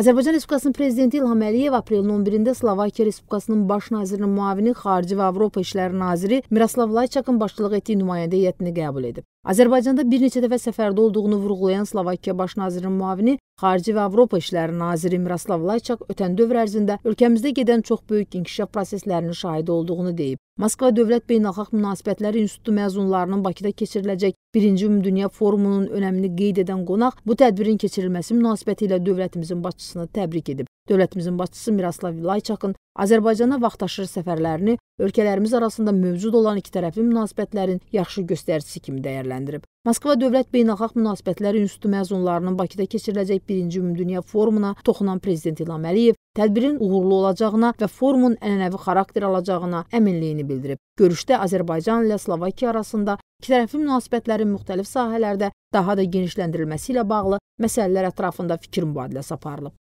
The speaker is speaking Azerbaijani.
Azərbaycan Respublikasının prezidenti İlham Əliyev aprelin 11-də Slovakiya Respublikasının baş nazirinin müavini, xarici və Avropa İşləri naziri Miroslav Lajçakın başçılıq etdiyi nümayəndə heyətini qəbul edib. Azərbaycanda bir neçə dəfə səfərdə olduğunu vurğulayan Slovakiya baş nazirinin müavini Xarici və Avropa İşləri naziri Miroslav Lajçak ötən dövr ərzində ölkəmizdə gedən çox böyük inkişaf proseslərinin şahidi olduğunu deyib. Moskva Dövlət Beynəlxalq Münasibətləri İnstitutu məzunlarının Bakıda keçiriləcək 1-ci Ümumdünya Forumunun önəmini qeyd edən qonaq bu tədbirin keçirilməsi münasibətilə dövlətimizin başçısını təbrik edib. Dövlətimizin başçısı Miroslav Lajçakın Azərbaycana vaxtaşırı səfərlərini ölkələrimiz arasında mövcud olan ikitərəfli münasibətlərin yaxşı göstəricisi kimi dəyərləndirib. Moskva Dövlət Beynəlxalq Münasibətlər İnstitutu məzunlarının Bakıda keçiriləcək 1-ci Ümumdünya forumuna toxunan prezident İlham Əliyev tədbirin uğurlu olacağına və forumun ənənəvi xarakter alacağına əminliyini bildirib. Görüşdə Azərbaycan ilə Slovakiya arasında ikitərəfli münasibətlərin müxtəlif sahələrdə daha da genişləndirilməsi ilə bağlı məsələlər ətrafında fikir mübadiləsi aparılıb.